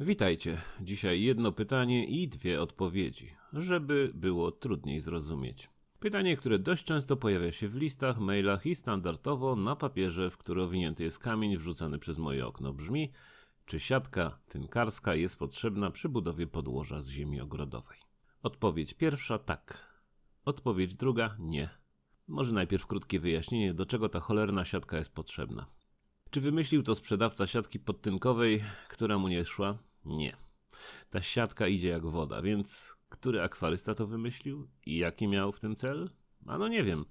Witajcie. Dzisiaj jedno pytanie i dwie odpowiedzi, żeby było trudniej zrozumieć. Pytanie, które dość często pojawia się w listach, mailach i standardowo na papierze, w który owinięty jest kamień wrzucany przez moje okno brzmi czy siatka tynkarska jest potrzebna przy budowie podłoża z ziemi ogrodowej? Odpowiedź pierwsza tak. Odpowiedź druga nie. Może najpierw krótkie wyjaśnienie, do czego ta cholerna siatka jest potrzebna. Czy wymyślił to sprzedawca siatki podtynkowej, która mu nie szła? Nie. Ta siatka idzie jak woda, więc który akwarysta to wymyślił i jaki miał w tym cel? A no nie wiem.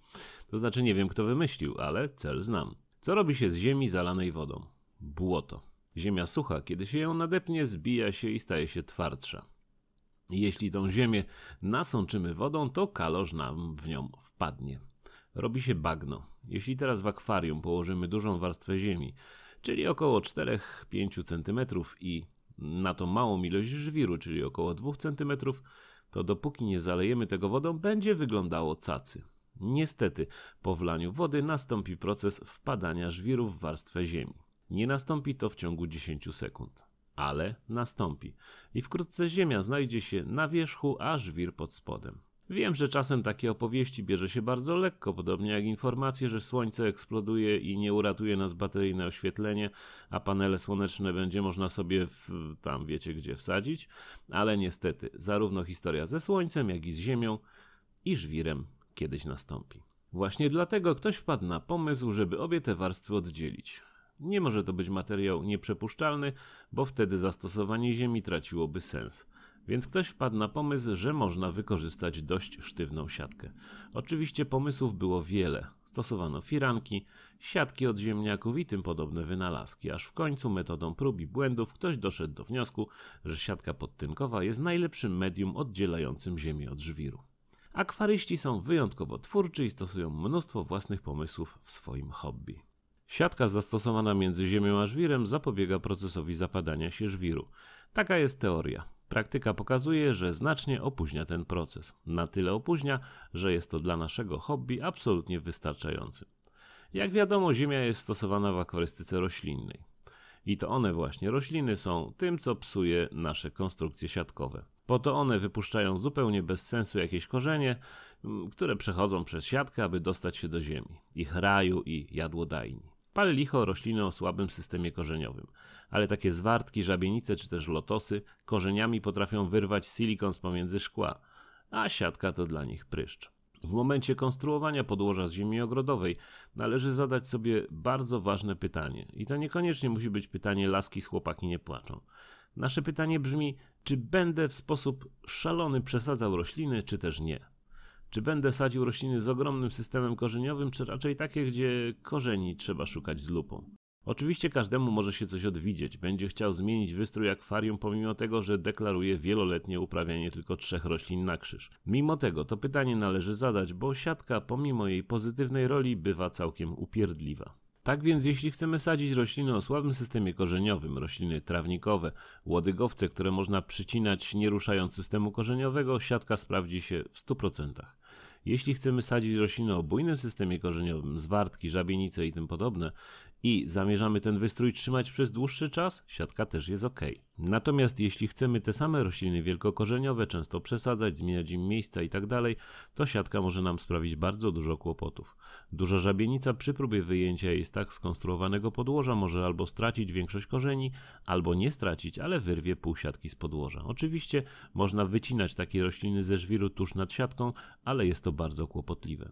To znaczy nie wiem kto wymyślił, ale cel znam. Co robi się z ziemi zalanej wodą? Błoto. Ziemia sucha, kiedy się ją nadepnie, zbija się i staje się twardsza. Jeśli tą ziemię nasączymy wodą, to kalorz nam w nią wpadnie. Robi się bagno. Jeśli teraz w akwarium położymy dużą warstwę ziemi, czyli około 4-5 cm i na tą małą ilość żwiru, czyli około 2 cm, to dopóki nie zalejemy tego wodą, będzie wyglądało cacy. Niestety, po wlaniu wody nastąpi proces wpadania żwirów w warstwę ziemi. Nie nastąpi to w ciągu 10 sekund, ale nastąpi i wkrótce ziemia znajdzie się na wierzchu, a żwir pod spodem. Wiem, że czasem takie opowieści bierze się bardzo lekko, podobnie jak informacje, że słońce eksploduje i nie uratuje nas bateryjne oświetlenie, a panele słoneczne będzie można sobie w, tam wiecie gdzie wsadzić, ale niestety zarówno historia ze słońcem, jak i z ziemią i żwirem kiedyś nastąpi. Właśnie dlatego ktoś wpadł na pomysł, żeby obie te warstwy oddzielić. Nie może to być materiał nieprzepuszczalny, bo wtedy zastosowanie ziemi traciłoby sens. Więc ktoś wpadł na pomysł, że można wykorzystać dość sztywną siatkę. Oczywiście pomysłów było wiele. Stosowano firanki, siatki od ziemniaków i tym podobne wynalazki, aż w końcu metodą prób i błędów ktoś doszedł do wniosku, że siatka podtynkowa jest najlepszym medium oddzielającym ziemię od żwiru. Akwaryści są wyjątkowo twórczy i stosują mnóstwo własnych pomysłów w swoim hobby. Siatka zastosowana między ziemią a żwirem zapobiega procesowi zapadania się żwiru. Taka jest teoria. Praktyka pokazuje, że znacznie opóźnia ten proces. Na tyle opóźnia, że jest to dla naszego hobby absolutnie wystarczający. Jak wiadomo, ziemia jest stosowana w akwarystyce roślinnej. I to one właśnie, rośliny, są tym, co psuje nasze konstrukcje siatkowe. Po to one wypuszczają zupełnie bez sensu jakieś korzenie, mm, które przechodzą przez siatkę, aby dostać się do ziemi, ich raju i jadłodajni. Pal licho rośliny o słabym systemie korzeniowym ale takie zwartki, żabienice czy też lotosy korzeniami potrafią wyrwać silikon z pomiędzy szkła, a siatka to dla nich pryszcz. W momencie konstruowania podłoża z ziemi ogrodowej należy zadać sobie bardzo ważne pytanie. I to niekoniecznie musi być pytanie laski z chłopaki nie płaczą. Nasze pytanie brzmi, czy będę w sposób szalony przesadzał rośliny, czy też nie. Czy będę sadził rośliny z ogromnym systemem korzeniowym, czy raczej takie, gdzie korzeni trzeba szukać z lupą? Oczywiście każdemu może się coś odwidzieć, będzie chciał zmienić wystrój akwarium pomimo tego, że deklaruje wieloletnie uprawianie tylko trzech roślin na krzyż. Mimo tego to pytanie należy zadać, bo siatka pomimo jej pozytywnej roli bywa całkiem upierdliwa. Tak więc jeśli chcemy sadzić rośliny o słabym systemie korzeniowym, rośliny trawnikowe, łodygowce, które można przycinać nie ruszając systemu korzeniowego, siatka sprawdzi się w 100%. Jeśli chcemy sadzić rośliny o bujnym systemie korzeniowym, zwartki, żabienice i tym podobne i zamierzamy ten wystrój trzymać przez dłuższy czas, siatka też jest ok. Natomiast jeśli chcemy te same rośliny wielkokorzeniowe często przesadzać, zmieniać im miejsca itd., tak to siatka może nam sprawić bardzo dużo kłopotów. Duża żabienica przy próbie wyjęcia jej z tak skonstruowanego podłoża może albo stracić większość korzeni, albo nie stracić, ale wyrwie pół siatki z podłoża. Oczywiście można wycinać takie rośliny ze żwiru tuż nad siatką, ale jest to bardzo kłopotliwe.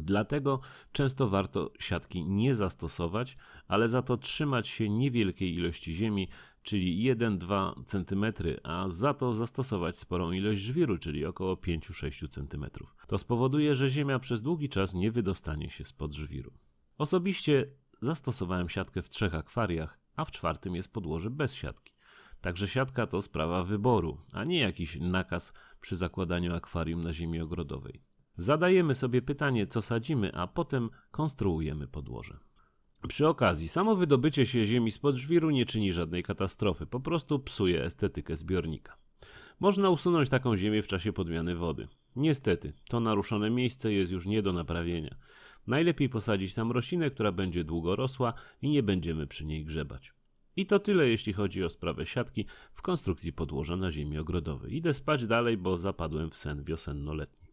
Dlatego często warto siatki nie zastosować, ale za to trzymać się niewielkiej ilości ziemi, czyli 1-2 cm, a za to zastosować sporą ilość żwiru, czyli około 5-6 cm. To spowoduje, że ziemia przez długi czas nie wydostanie się spod żwiru. Osobiście zastosowałem siatkę w trzech akwariach, a w czwartym jest podłoże bez siatki. Także siatka to sprawa wyboru, a nie jakiś nakaz przy zakładaniu akwarium na ziemi ogrodowej. Zadajemy sobie pytanie, co sadzimy, a potem konstruujemy podłoże. Przy okazji, samo wydobycie się ziemi spod żwiru nie czyni żadnej katastrofy, po prostu psuje estetykę zbiornika. Można usunąć taką ziemię w czasie podmiany wody. Niestety, to naruszone miejsce jest już nie do naprawienia. Najlepiej posadzić tam roślinę, która będzie długo rosła i nie będziemy przy niej grzebać. I to tyle, jeśli chodzi o sprawę siatki w konstrukcji podłoża na ziemi ogrodowej. Idę spać dalej, bo zapadłem w sen wiosenno-letni.